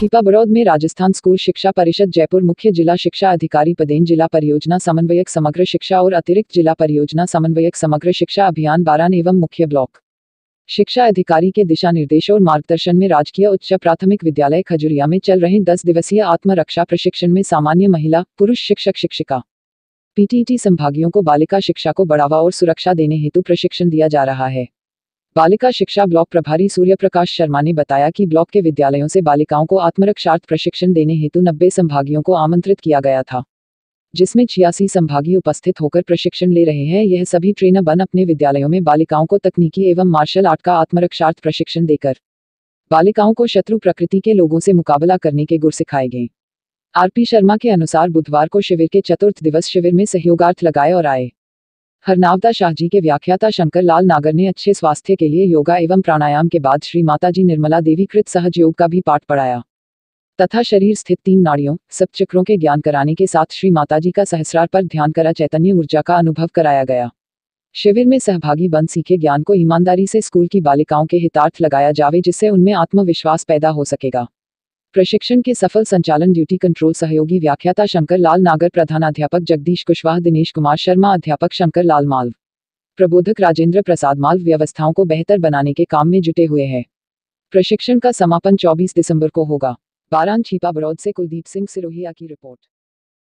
थीपा बड़ौद में राजस्थान स्कूल शिक्षा परिषद जयपुर मुख्य जिला शिक्षा अधिकारी पदेन जिला परियोजना समन्वयक समग्र शिक्षा और अतिरिक्त जिला परियोजना समन्वयक समग्र शिक्षा अभियान बारान एवं मुख्य ब्लॉक शिक्षा अधिकारी के दिशा निर्देशों और मार्गदर्शन में राजकीय उच्च प्राथमिक विद्यालय खजुरिया में चल रहे दस दिवसीय आत्मरक्षा प्रशिक्षण में सामान्य महिला पुरुष शिक्षक शिक्षिका पीटीटी संभागियों को बालिका शिक्षा को बढ़ावा और सुरक्षा देने हेतु प्रशिक्षण दिया जा रहा है बालिका शिक्षा ब्लॉक प्रभारी सूर्य प्रकाश शर्मा ने बताया कि ब्लॉक के विद्यालयों से बालिकाओं को आत्मरक्षार्थ प्रशिक्षण देने हेतु नब्बे संभागियों को आमंत्रित किया गया था जिसमें छियासी संभागी उपस्थित होकर प्रशिक्षण ले रहे हैं यह सभी ट्रेनर बन अपने विद्यालयों में बालिकाओं को तकनीकी एवं मार्शल आर्ट का आत्मरक्षार्थ प्रशिक्षण देकर बालिकाओं को शत्रु प्रकृति के लोगों से मुकाबला करने के गुर सिखाए गए आरपी शर्मा के अनुसार बुधवार को शिविर के चतुर्थ दिवस शिविर में सहयोगार्थ लगाए और आए हरनावदा शाहजी के व्याख्याता शंकर लाल नागर ने अच्छे स्वास्थ्य के लिए योगा एवं प्राणायाम के बाद श्री माता जी निर्मला देवी कृत सहज योग का भी पाठ पढ़ाया तथा शरीर स्थित तीन नाड़ियों सब चक्रों के ज्ञान कराने के साथ श्री माताजी का सहस्रार पर ध्यान करा चैतन्य ऊर्जा का अनुभव कराया गया शिविर में सहभागी बन सीखे ज्ञान को ईमानदारी से स्कूल की बालिकाओं के हितार्थ लगाया जावे जिससे उनमें आत्मविश्वास पैदा हो सकेगा प्रशिक्षण के सफल संचालन ड्यूटी कंट्रोल सहयोगी व्याख्याता शंकर लाल नागर प्रधानाध्यापक जगदीश कुशवाहा दिनेश कुमार शर्मा अध्यापक शंकर लाल मालव प्रबोधक राजेंद्र प्रसाद मालव व्यवस्थाओं को बेहतर बनाने के काम में जुटे हुए हैं प्रशिक्षण का समापन 24 दिसंबर को होगा बारान छीपा बरौद से कुलदीप सिंह सिरोहिया की रिपोर्ट